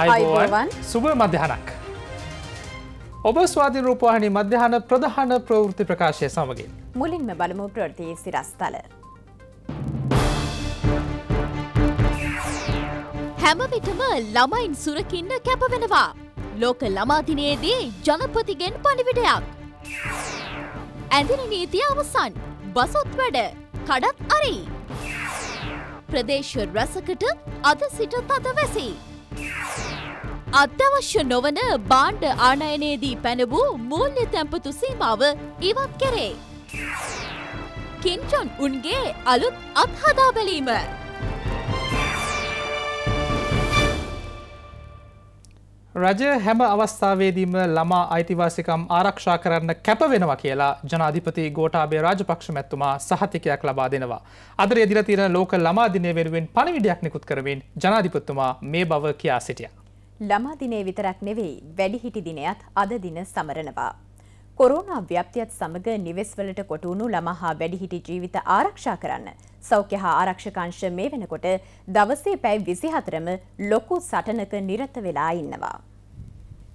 අයිබෝවන් සුභ මධ්‍යහනක්. ඔබ ස්වාධී රූපවාහිනි මධ්‍යහන ප්‍රධාන ප්‍රවෘති ප්‍රකාශය සමගින්. මුලින්ම බලමු ප්‍රෘතියේ සිරස්ථල. හැමවිටම ළමයින් සුරකින්න කැපවෙනවා. ලෝක ළමාදිනයේදී ජනපතිගෙන් පණිවිඩයක්. ඇඳිනි නීතිය අවසන් බසොත් වැඩ කඩත් අරි. ප්‍රදේශ රැසකට අද සිට තද වැසී. අත්‍යවශ්‍ය නොවන බාණ්ඩ ආනයනයේදී පැන වූ මූල්‍ය තැම්පතු සීමාව ඉවත් කරේ. කින්චොන් උන්ගේ අලුත් අත්හදා බැලීම. රජ හැම අවස්ථාවේදීම ළමා අයිතිවාසිකම් ආරක්ෂා කරන්න කැප වෙනවා කියලා ජනාධිපති ගෝටාබේ රාජපක්ෂ මැත්තුමා සහතිකයක් ලබා දෙනවා. අදර එදිර තිරන ලෝක ළමා දිනය වෙනුවෙන් පණවිඩයක් නිකුත් කරමින් ජනාධිපත්තුමා මේ බව කියා සිටියා. ළමා දිනේ විතරක් නෙවෙයි වැඩිහිටි දිනයත් අද දින සමරනවා. කොරෝනා ව්‍යාප්තියත් සමග නිවෙස්වලට කොටුණු ළමා හා වැඩිහිටි ජීවිත ආරක්ෂා කරන්න සෞඛ්‍ය හා ආරක්ෂකංශ මේ වෙනකොට දවසේ පැය 24ම ලොකු සටනක නිරත වෙලා ඉන්නවා.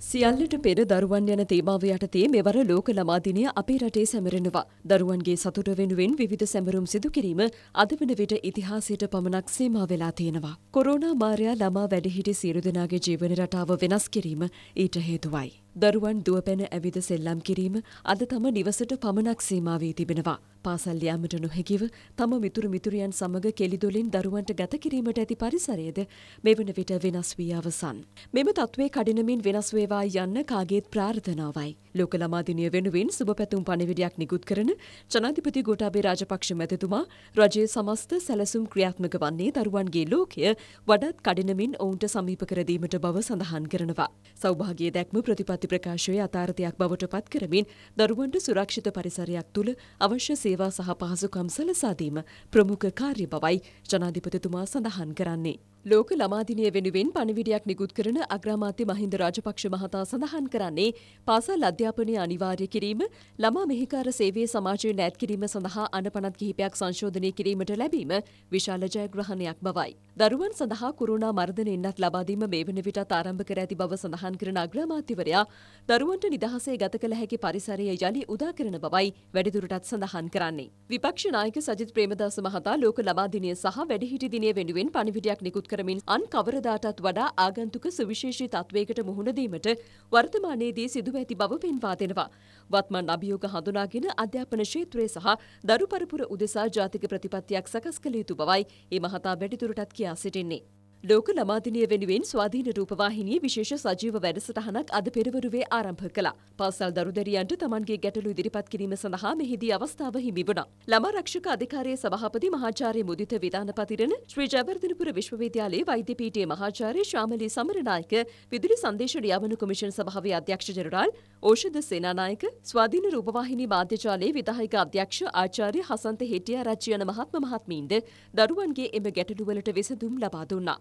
සියල්ලට පෙර දරුවන් යන තේමාව යටතේ මෙවර ලෝක ළමා දිනය අපේ රටේ සැමරෙනවා. දරුවන්ගේ සතුට වෙනුවෙන් විවිධ සැමරුම් සිදු කිරීම අද වන විට ඉතිහාසයට පමණක් සීමා වෙලා තියෙනවා. කොරෝනා මාරයා ළමා වැඩහිටි සියලු දෙනාගේ ජීවන රටාව වෙනස් කිරීම ඊට හේතුවයි. දරුවන් දුව පැන ඇවිද සෙල්ලම් කිරීම අද තම නිවසට පමණක් සීමා වී තිබෙනවා. පාසල් යාමට නොහැකිව තම මිතුරු මිතුරියන් සමග කෙලිදොලින් දරුවන්ට ගත කිරීමට ඇති පරිසරයද මෙවන විට වෙනස් වී අවසන්. මෙම තත්ත්වයේ කඩිනමින් වෙනස් වේවා යන්න කාගේත් ප්‍රාර්ථනාවයි. ලෝක ළමා දිනය වෙනුවෙන් සුබ පැතුම් පණිවිඩයක් නිකුත් කරන ජනාධිපති ගෝඨාභය රාජපක්ෂ මැතිතුමා රජයේ සමස්ත සැලසුම් ක්‍රියාත්මක වන්නේ දරුවන්ගේ ලෝකය වඩාත් කඩිනමින් ඔවුන්ට සමීප කර දීමට බව සඳහන් කරනවා. සෞභාග්‍යයේ දැක්ම ප්‍රතිපත්ති ප්‍රගති ප්‍රකාශයේ අතාර්ථයක් බවට පත් කරමින් දරුවන්ට සුරක්ෂිත පරිසරයක් තුළ අවශ්‍ය සේවා සහ පහසුකම් සලසා දීම ප්‍රමුඛ කාර්ය බවයි ජනාධිපතිතුමා සඳහන් කරන්නේ. ලෝක ළමාදිනය වෙනුවෙන් පණිවිඩයක් නිකුත් කරන අග්‍රාමාත්‍ය මහින්ද රාජපක්ෂ මහතා සඳහන් කරන්නේ පාසල් අධ්‍යාපනය අනිවාර්ය කිරීම, ළමා මෙහෙකාර සේවයේ සමාජය නෑත් කිරීම සඳහා අනපනත් කිහිපයක් සංශෝධනය කිරීමට ලැබීම විශාල ජයග්‍රහණයක් බවයි. දරුවන් සඳහා කුරුණා මර්ධන එන්නත් ලබාදීම මේ වන විටත් ආරම්භ කර ඇති බව සඳහන් කරන අග්‍රාමාත්‍යවරයා දරුවන්ට නිදහසේ ගත කළ හැකි පරිසරය යළි උදා කරන බවයි වැඩිදුරටත් සඳහන් කරන්නේ. විපක්ෂ නායක සජිත් ප්‍රේමදාස මහතා ලෝක ළමා දිනය සහ වැඩිහිටි දිනය වෙනුවෙන් පණිවිඩයක් නිකුත් කර කරමින් අන් කවරදාටත් වඩා ආගන්තුක සුවිශේෂී තත්වයකට මුහුණ දීමට වර්තමානයේදී සිදුව ඇති බව පෙන්වා දෙනවා. වත්මන් අභියෝග හඳුනාගෙන අධ්‍යාපන ක්ෂේත්‍රයේ සහ දරු පරපුර උදෙසා ජාතික ප්‍රතිපත්තියක් සකස් කළ යුතු බවයි ඒ මහතා වැඩිදුරටත් කියා සිටින්නේ. ලෝක ළමාදිනය වෙනුවෙන් ස්වාධීන රූපවාහිනී විශේෂ සජීව වැඩසටහනක් අද පෙරවරුවේ ආරම්භ කළා. පාසල් දරුදැරියන්ට තමන්ගේ ගැටලු ඉදිරිපත් කිරීම සඳහා මෙහිදී අවස්ථාව හිමි වුණා. ළමා රක්ෂක අධිකාරියේ සභාපති මහාචාර්ය මුදිත විධානපතිරණ, ශ්‍රී ජයවර්ධනපුර විශ්වවිද්‍යාලයේ වෛද්‍ය පීඨයේ මහාචාර්ය ශ්‍යාමලී සමරනායක, විදුලි සංදේශ නියාමන කොමිෂන් සභාවේ අධ්‍යක්ෂ ජෙනරාල් ඖෂධ සේනානායක ස්වාධීන රූපවාහිනී මාධ්‍යජාලයේ විධායක අධ්‍යක්ෂ ආචාර්ය හසන්ත හෙටියාරච්චි යන මහත්ම මහත්මීන්ද දරුවන්ගේ එම ගැටලුවලට විසඳුම් ලබා දුන්නා.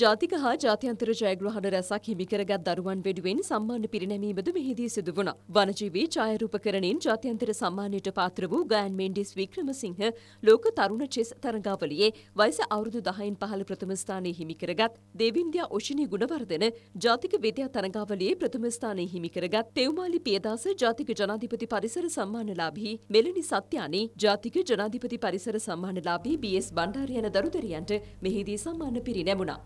ජාතික හා ජාත්‍යන්තර ජයග්‍රහණ රැසක් හිමිකරගත් දරුවන් වෙනුවෙන් සම්මාන පිරිනැමීමද මෙහිදී සිදු වුණා. වනජීවී ඡායාරූපකරණයෙන් ජාත්‍යන්තර සම්මානයට පාත්‍ර වූ ගයන් මෙන්ඩිස් වික්‍රමසිංහ ලෝක තරුණ චෙස් තරඟාවලියේ වයස අවුරුදු 10න් 15 ප්‍රථම ස්ථානය හිමිකරගත් දේවින්ද්‍යා ඔෂිනී ගුණවර්ධන ජාතික විද්‍යා තරඟාවලියේ ප්‍රථම ස්ථානය හිමිකරගත් තෙව්මාලි පියදාස ජාතික ජනාධිපති පරිසර සම්මානලාභී මෙලනි සත්‍යානි ජාතික ජනාධිපති පරිසර සම්මානලාභී බී.එස්. බණ්ඩාර යන දරුදරියන්ට මෙහිදී සම්මාන පිරිනැමුණා.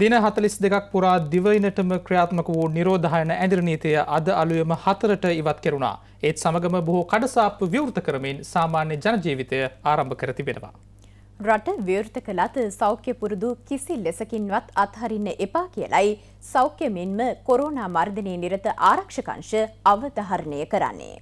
දින හතලිස් දෙකක් පුරා දිවයිනටම ක්‍රියාත්මක වූ නිරෝධායන ඇදිරනීතය අද අලුයම හතරට ඉවත් කෙරුණා. ඒත් සමගම බොහෝ කඩසාප්පු විවෘත කරමින් සාමාන්‍ය ජනජීවිතය ආරම්භ කර තිබෙනවා. රට විවෘත කළත් සෞඛ්‍ය පුරුදු කිසි ලෙසකින්වත් අත්හරින්න එපා කියලයි සෞඛ්‍ය මෙන්ම කොරෝනා මර්ධනය නිරත ආරක්ෂකංශ අවධහරණය කරන්නේ.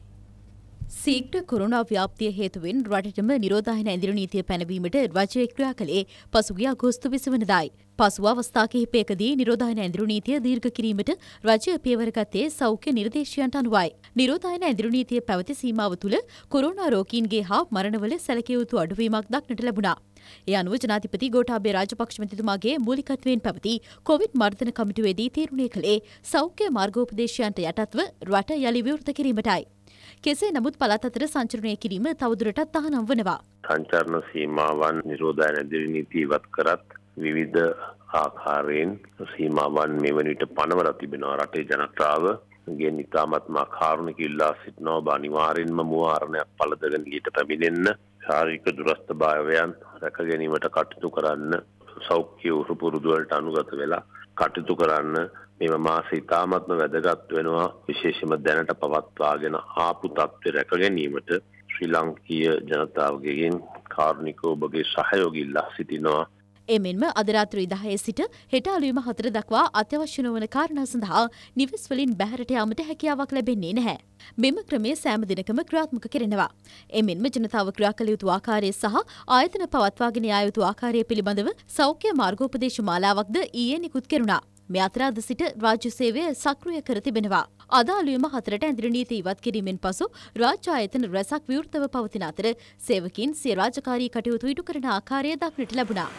සීක්ට කොරුණා ව්‍යාප්තිය හේතුවෙන් රටටම නිරෝධායන ඇඳිරු නීතිය පැනවීමට රජය ක්‍රියා කළේ පසුගිය අගෝස්තු විසවනදායි. පසුව අවස්ථා කිහිපයකදී නිරෝධායන ඇඳිරු නීතිය දීර්ඝ කිරීමට රජය පියවර ගත්තේ සෞඛ්‍ය නිර්දේශයන්ට අනුවයි. නිරෝධායන ඇඳිරු නීතිය පැවති සීමාව තුළ කොරෝනා රෝගීන්ගේ හා මරණවල සැලකිය යුතු අඩුවීමක් දක්නට ලැබුණා. ඒ අනුව ජනාධිපති ගෝඨාභය රාජපක්ෂ මැතිතුමාගේ මූලිකත්වයෙන් පැවති කොවිඩ් මර්ධන කමිටුවේදී තීරණය කළේ සෞඛ්‍ය මාර්ගෝපදේශයන්ට යටත්ව රට යළි විවෘත කිරීමටයි. කෙසේ නමුත් පළත් අතර සංචරණය කිරීම තවදුරටත් තහනම් වනවා. සංචරණ සීමාවන් නිරෝධායන දිරිනීති ඉවත් කරත් විවිධ ආකාරයෙන් සීමාවන් මෙවැනිට පනවලා තිබෙනවා රටේ ජනතාව ගේ නිතාමත්මා කාරුණක ඉල්ලා සිටනෝ බනිවාරෙන්ම මුව අරණයක් පලදගෙන ගීට පැමිණෙන්න ශාරික දුරස්ථ භාවයන් රැක ගැනීමට කටයුතු කරන්න සෞඛ්‍ය උරු පුරුදුවලට අනුගත වෙලා කටයුතු කරන්න මේව මාස ඉතාමත්ම වැදගත් වෙනවා විශේෂම දැනට පවත්වාගෙන ආපු තත්ත්වය රැක ගැනීමට ශ්‍රී ලංකීය ජනතාවගෙන් කාරුණිකව ඔබගේ සහයෝගය ඉල්ලා සිටිනවා. එමෙන්ම අද රාත්‍රී 10 සිට හෙට අලුයම 4 දක්වා අත්‍යවශ්‍ය නොවන කාරණා සඳහා නිවෙස් වලින් බැහැරට යාමට හැකියාවක් ලැබෙන්නේ නැහැ. මෙම ක්‍රමය සෑම දිනකම ක්‍රාත්මක කරනවා. එමෙන්ම ජනතාව ක්‍රියා කළ යුතු ආකාරය සහ ආයතන පවත්වාගෙන යා යුතු ආකාරය පිළිබඳව සෞඛ්‍ය මාර්ගෝපදේශ මාලාවක්ද ඊයේ නිකුත් කෙරුණා. මේ අතරාද සිට රාජ්‍ය සේවය සක්‍රිය කර තිබෙනවා. අදාළුවම හතරට ඇඳිරි නීති ඉවත් කිරීමෙන් පසු රාජ්‍ය ආයතන රැසක් විවෘතව පවතින අතර සේවකින් සිය රාජකාරී කටයුතු ඉටු කරන ආකාරය දක්නට ලැබුණා.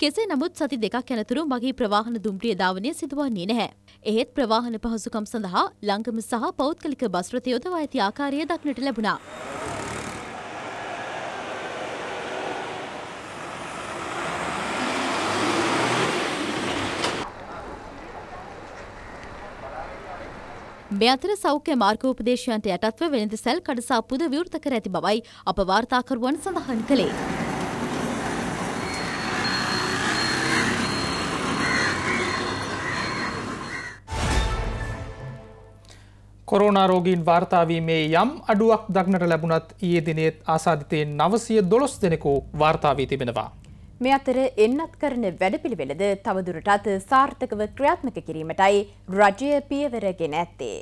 කෙසේ නමුත් සති දෙකක් යනතුරු මගේ ප්‍රවාහන දුම්රිය ධාවනය සිදුවන්නේ නැහැ. එහෙත් ප්‍රවාහන පහසුකම් සඳහා ලංකම සහ පෞද්ගලික බස් රථයෝද වයති ආකාරය දක්නට ලැබුණා. මේ අතර සෞඛ්‍ය මාර්ගෝපදේශයන්ට යටත්ව වෙළඳ සැල් කඩසාප්පුද විවෘත කර ඇති බවයි අප වාර්තාකරුවන් සඳහන් කළේ. කොරෝනාරෝගීන් වාර්තාාවීමේ යම් අඩුවක් දක්නට ලැබුණත් ඒ දිනේත් ආසාධිතයෙන් නවසය දොළොස් දෙනෙකු වාර්තාාවී තිබෙනවා. මේ අතර එන්නත් කරන වැඩපිළිවෙලද තවදුරටත් සාර්ථකව ක්‍රියාත්මක කිරීමටයි රජය පියවරගෙන ඇත්තේ.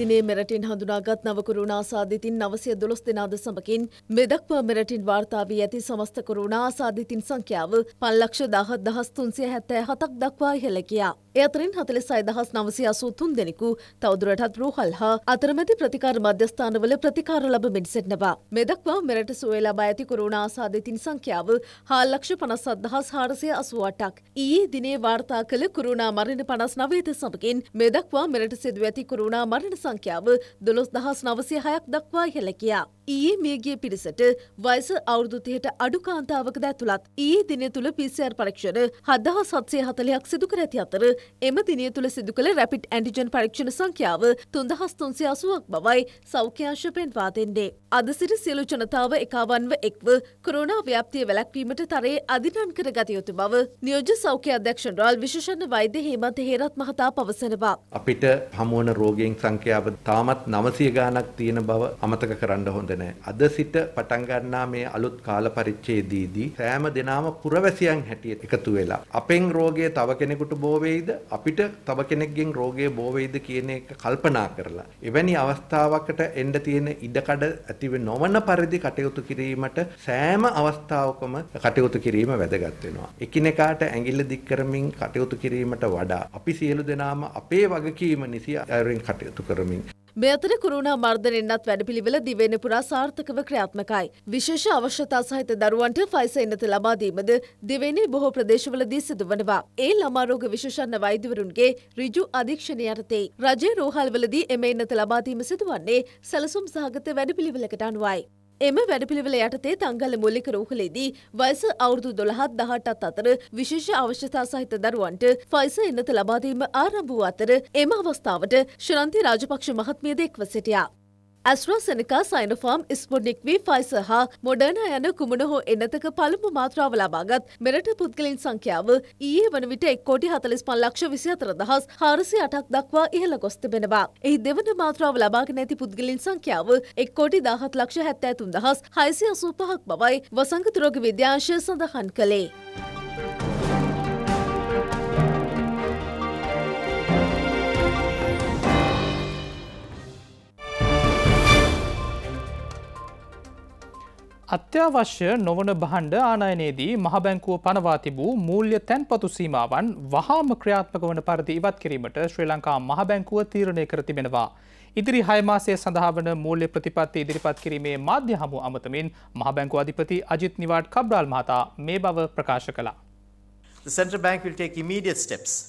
දිනේ මෙරටින් හඳුනාගත් නවකරුණා සාධිතින් නවසය දොළොස් දෙනාද සමකින් මෙදක්වා මෙරටින් වාර්තාාවී ඇති සමස්ත කරුණා සාධිතින් සංඛ්‍යාව පල්ලක්ෂ දහත් දහස්තුන්සිය හැත්තෑ හතක් දක්වා ඉහලකයා. එතරින් හතලෙ සයිදහස් නවසය අසූතුන් දෙනෙකු තවදුරටත් රූහල් හා අතරමැති ප්‍රතිකාර මධ්‍යස්ථානවල ප්‍රතිකාර ලබමින් සිටනවා. මෙදක්වා මෙරට සුවේ ලබා ඇති කරුණා සාධිතින් සංඛ්‍යාව හාල්ලක්ෂ පනස් අදහස් හාරසය අසුවටක්. ඊයේ දිනේ වාර්තා කළ කරුණා මරණ පනස් නවේද සමකින් මෙදක්වා මෙරට සිදුව ඇති කරුණා මරණ සංඛ්‍යාව දොළොස් දහස් නවසය හයක් දක්වා ඉහළකියා. ඊයේ මියගිය පිරිසට වයස අවුරුදුතියට අඩු කාන්තාවක දැතුළත් ඊයේ දිනය තුළ පිසිR පරීක්ෂණ හදදා සත්සය හතලයක් සිදු කර ඇති අතර එම දිනය තුළ සිදු කළ රැපිට් ඇන්ටිජන් පරීක්ෂණ සංඛ්‍යාව තුන්දහස් තුන්සිය අසුවක් බවයි සෞඛ්‍යංශ පෙන්වා දෙන්නේ. අද සිට සියලු ජනතාව එකවන්ව එක්ව කොරෝනා ව්‍යාප්තිය වැළැක්වීමට තරයේ අදිටන් කර ගතයුතු බව නියෝජ සෞඛ්‍ය අධ්‍යක්ෂ රාල් විශෂණ වෛද්‍ය හේමන්ත හේරත් මහතා පවසනවා. අපිට හමුවන රෝගයෙන් සංඛ්‍යාව තාමත් නවසය ගානක් තියෙන බව අමතක කරන්න හොඳ නැහැ. අද සිට පටන් ගන්නා මේ අලුත් කාල පරිච්ඡේදයේදී සෑම දිනම පුරවැසියන් හැටියට එකතු වෙලා අපෙන් රෝගය තව කෙනෙකුට බෝ වෙයිද අපිට තව කෙනෙක්ගෙන් රෝගය බෝ වෙයිද කියන එක කල්පනා කරලා එවැනි අවස්ථාවකට එන්න තියෙන ඉඩකඩ ඇතිව නොවන පරිදි කටයුතු කිරීමට සෑම අවස්ථාවකම කටයුතු කිරීම වැදගත් වෙනවා. එකිනෙකාට ඇඟිල්ල දික් කරමින් කටයුතු කිරීමට වඩා අපි සියලු දෙනාම අපේ වගකීම නිසි අයුරින් කටයුතු කරමින් මේ අතර කුරුණා මර්ධනෙන්නත් වැඩපිළිවෙල දිවෙන පුරා සාර්ථකව ක්‍රියාත්මකයි. විශේෂ අවශ්‍යතා සහිත දරුවන්ට ෆයිසර් ඉන්නත ලබා දීමද දිවෙන්නේ බොහෝ ප්‍රදේශවලදී සිදුවනවා. ඒ ළමා රෝග විශේෂඥ වෛද්‍යවරුන්ගේ ඍජු අධීක්ෂණය යටතේ රජයේ රෝහල්වලදී එම ඉන්නත ලබා දීම සිදුවන්නේ සැලසුම් සහගත වැඩපිළිවෙලකට අනුවයි. එම වැඩපිළිවෙල යටතේ තංගල මූලික රෝහලේදී වයස අවුරුදු 12ත් 18ත් අතර විශේෂ අවශ්‍යතා සහිත දරුවන්ට ෆයිසර් එන්නත ලබා දීම ආරම්භ වූ අතර එම අවස්ථාවට ශ්‍රන්ති රාජපක්ෂ මහත්මිය දෙක්ව සිටියා. ඇස්ට්‍රෝසෙනකා සයිනෆාම් ස්පොඩික් වී ෆයිස හා මොඩර්න යන කුමන හෝ එනතක පළමු මාත්‍රාව ලබාගත් මෙරට පුද්ගලින් සංඛ්‍යාව ඊයේ වන විට එක් කෝටි හතලිස් පන් ලක්ෂ විසිහතර දහස් හාරසි අටක් දක්වා ඉහළ ගොස් තිබෙනවා. එහි දෙවන මාත්‍රාව ලබාගෙන ඇති පුද්ගලින් සංඛ්‍යාව එක් කෝටි දාහත් ලක්ෂ හැත්තෑ තුන් දහස් හයිසි අසූ පහක් බවයි වසංගත රෝග විද්‍යාංශය සඳහන් කළේ. අත්‍යවශ්‍ය නොවන බහණ්ඩ ආනයනයේදී මහබැංකුව පනවා තිබූ මූල්‍ය තැන්පතු සීමාවන් වහාම ක්‍රියාත්මක වන පරිදි ඉවත් කිරීමට ශ්‍රී ලංකා මහබැංකුව තීරණය කර තිබෙනවා. ඉදිරි හයමාසය සඳහා වන මූල්‍ය ප්‍රතිපත්ති ඉදිරිපත් කිරීමේ මාධ්‍ය හමු අමතමින් මහබැංකු අධිපති අජිත් නිවාට් කබ්්‍රාල් මහතා මේ බව ප්‍රකාශ කළා. The central bank will take immediate steps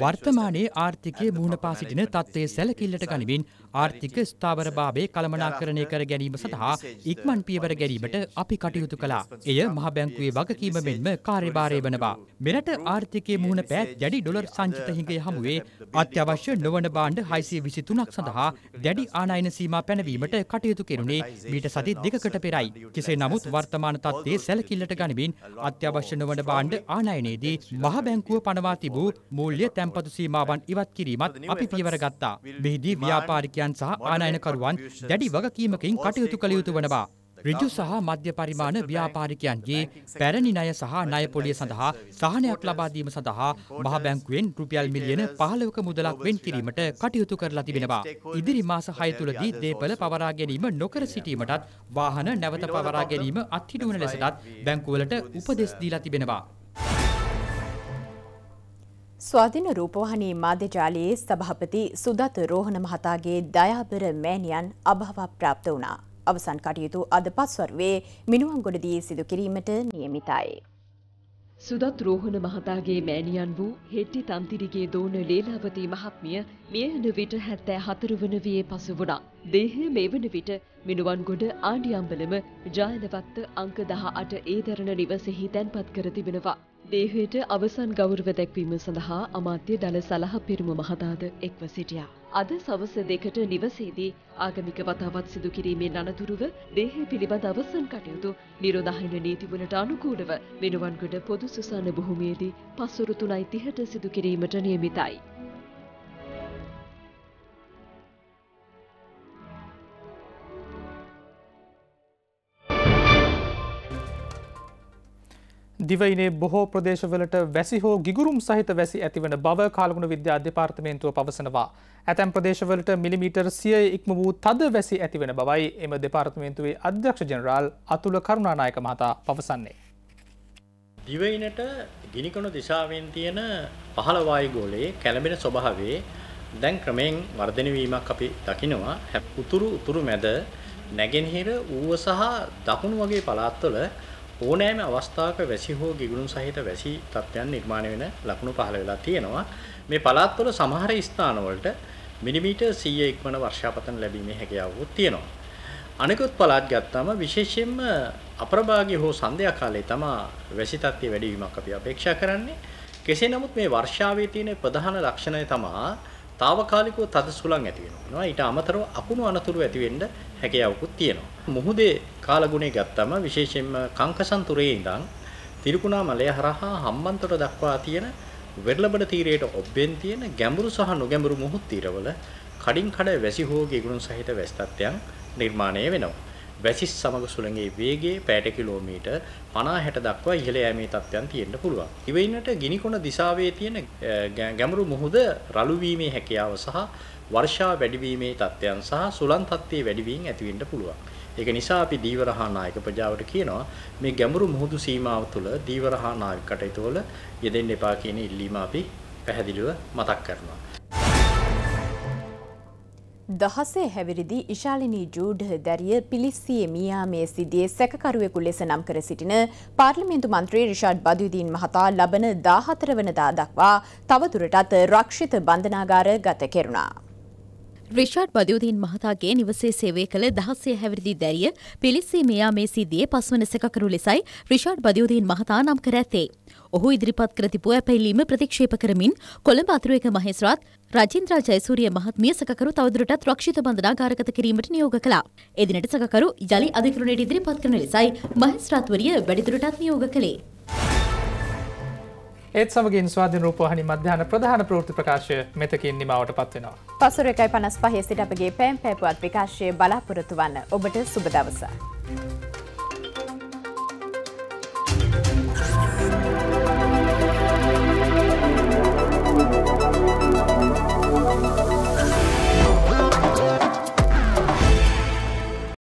වර්තමානයේ ආර්ථිකය මුහුණ පා සිටින තත්ත්වය සැලකිල්ලට ගනිමින් ආර්ථික ස්ථාවරභාවය කළමනාකරණය කර ගැනීම සඳහා ඉක්මන් පියවර ගැනීමට අපි කටයුතු කළා. එය මහබැංකුවේ වගකීම මෙන්ම කාර්යභාරය වනවා. මෙරට ආර්ථිකයේ මුහුණ පෑ දැඩි ඩොලර් සංචිත හිඟය හමුවේ අත්‍යවශ්‍ය නොවන බාණ්ඩ 623ක් සඳහා දැඩි ආනයන සීමා පැනවීමට කටයුතු කෙරුණේ මීට සති දෙකකට පෙරයි. කෙසේ නමුත් වර්තමාන තත්ත්වයේ සැලකිල්ලට ගනිමින් අත්‍යවශ්‍ය නොවන බාණ්ඩ ආනයනයේදී මහබැංකුව පනවා තිබූ මූල්‍ය තැන්පතු සීමාවන් ඉවත් කිරීමත් අපි පියවර ගත්තා. මෙහිදී ව්‍යාපාරිකයන් සහ ආනයනකරුවන් දැඩි වගකීමකින් කටයුතු කළ යුතු වනවා. ඍජු සහ මධ්‍ය පරිමාණ ව්‍යාපාරිකයන්ගේ පැරණි ණය සහ ණය පොලිය සඳහා සහනයක් ලබා දීම සඳහා මහ බැංකුවෙන් රුපියල් මිලියන 15ක මුදලක් වෙන් කිරීමට කටයුතු කරලා තිබෙනවා. ඉදිරි මාස 6 තුලදී දේපල පවරා ගැනීම නොකර සිටීමටත් වාහන නැවත පවරා ගැනීම අත්හිටුවන ලෙසටත් බැංකුවලට උපදෙස් uh, දීලා තිබෙනවා. ස්වාධින රූපවාහිනී මාධ්‍යජාලයේ සභාපති සුදත රෝහණ මහතාගේ දයාබර මෑණියන් අභාව ප්‍රාප්ත වුණා. අවසන් කටයුතු අද පස්වරුවේ මිනුවන්ගොඩදී සිදු කිරීමට නියමිතයි. සුදත් රෝහණ මහතාගේ මෑණියන් වූ හෙට්ටි තම්තිරිගේ දෝන ලේලාවතී මහත්මිය මිය යන විට 74 වන වියේ පසු වුණා. දේහය මේ වන විට මිනුවන්ගොඩ ආණ්ඩියම්බලම ජයනවත්ත අංක 18 ඒ දරණ නිවසෙහි තැන්පත් කර තිබෙනවා. දේහයට අවසන් ගෞරව දැක්වීම සඳහා අමාත්‍ය දළ සලහ පිරුම මහතාද එක්ව සිටියා. අද සවස දෙකට නිවසේදී ආගමික වතාවත් සිදු කිරීමෙන් අනතුරුව දේහය පිළිබඳ අවසන් කටයුතු නිරෝධායන නීතිවලට අනුකූලව වෙනුවන්ගොඩ පොදු සුසාන භූමියේදී පස්වරු 3:30ට සිදු කිරීමට නියමිතයි. දිවයිනේ බොහෝ ප්‍රදේශවලට වැසි හෝ ගිගුරුම් සහිත වැසි ඇතිවන බව කාලගුණ විද්‍යා දෙපාර්තමේන්තුව පවසනවා. ඇතැම් ප්‍රදේශවලට මිලිමීටර් සිය ඉක්ම වූ තද වැසි ඇතිවෙන බවයි එම දෙපාර්තමේන්තුවේ අධ්‍යක්ෂ ජනරාල් අතුල කරුණානායක මහතා පවසන්නේ. දිවයිනට ගිනිකොන දිශාවෙන් තියෙන පහළ වායු ගෝලයේ කැළඹෙන ස්වභාවයේ දැන් ක්‍රමයෙන් වර්ධනය වීමක් අපි දකිනවා. උතුරු උතුරු මැද නැගෙනහිර ඌව සහ දකුණු වගේ පළාත්වල ඕනෑම අවස්ථාවක වැසි හෝ ගිගුණුම් සහිත වැසි තත්ත්වයන් නිර්මාණය වෙන ලකුණු පහළ වෙලා තියෙනවා. මේ පළාත්වල සමහර ස්ථානවලට මිලිමීටර් 100 ඉක්මන වර්ෂාපතන ලැබීමේ හැකියාවක් තියෙනවා. අනිකුත් පළාත් ගත්තාම විශේෂයෙන්ම අප්‍රභාගී හෝ සන්ධ්‍යා කාලයේ තමා වැසි තත්ත්වයේ වැඩි වීමක් අපි අපේක්ෂා කරන්නේ. කෙසේ නමුත් මේ වර්ෂාවේ තියෙන ප්‍රධාන ලක්ෂණය තමයි తాවකාලිකව තද සුළං ඇති වෙනවා. ඊට අමතරව අකුණු අනතුරු ඇති වෙන්න හැකියාවකුත් තියෙනවා. මුහුදේ කාලගුණය ගත්තම විශේෂයෙන්ම කංකසන්තුරේ ඉඳන් තිරිකුණා මලය හරහා හම්බන්තොට දක්වා තියෙන වෙරළබඩ තීරයට ඔබ්බෙන් තියෙන ගැඹුරු සහ නොගැඹුරු මුහුත් තීරවල කඩින් කඩ වැසි හෝ ගිගුරුන් සහිත වැස්තත්යන් නිර්මාණය වෙනවා. වැසිස් සමග සුළඟේ වේගයේ පැයට කිලෝමීටර් 50 60 දක්වා ඉහළ යෑමේ තත්ත්වයන් තියෙන්න පුළුවන්. ඉවෙයිනට ගිනිකොන දිශාවේ තියෙන ගැඹුරු මුහුද රළු වීමේ හැකියාව සහ වර්ෂා වැඩිවීමේ තත්ත්වයන් සහ සුළං තත්ත්වයේ වැඩිවීම ඇති වෙන්න පුළුවන්. ඒක නිසා අපි දීවර හා නායක ප්‍රජාවට කියනවා මේ ගැඹුරු මුහුදු සීමාව තුළ දීවර හා නායක කටයුතුවල යෙදෙන්න එපා කියන ඉල්ලීම අපි පැහැදිලිව මතක් කරනවා. දහසේ හැවිරිදි ඉශාලිනී ජූඩ් දැරිය පිලිස්සිය මියාමේ සිදියේ සැකකරුවෙකු ලෙස නම් කර සිටින පාර්ලිමේන්තු මන්ත්‍රී රිෂාඩ් බදුදීන් මහතා ලබන දාහතර වනදා දක්වා තවතුරටත් රක්ෂිත බන්ධනාගාර ගත කෙරුණා. රිෂාඩ් බදයෝදීන් මහතාගේ නිවසේ සේවය කළ දහස්සේ හැවිරිදි දැරිය පිලිස්සේ මෙයා මේ සිදියේ පස්වන සැකකරු ලෙසයි රිෂාඩ් බදයෝදීන් මහතා නම් කර ඇත්තේ. ඔහු ඉදිරිපත් කර තිබූ ඇපැල්ලීම ප්‍රතික්ෂේප කරමින් කොළඹ අතුරුවක මහේස්රාත් රජින්ද්‍රා ජයසූරිය මහත්මිය සකරු තවදුරටත් රක්ෂිත බඳනාගාරගත කිරීමට නියෝග කළා. එදිනට සකරු ජලි අධිකරණයට ඉදිරිපත් කරන ලෙසයි මහේස්රාත්වරිය වැඩිදුරටත් නියෝග කළේ. ඒත් සමගින් ස්වාධීන රූපවාහිනි මධ්‍යහන ප්‍රධාන ප්‍රවෘත්ති ප්‍රකාශය මෙතකින් නිමවට පත්වෙනවා. පසුර එකයි පනස් පහේ සිට අපගේ පැම් පැපුවත් විකාශය බලාපොරොතු වන්න ඔබට සුබ දවසා.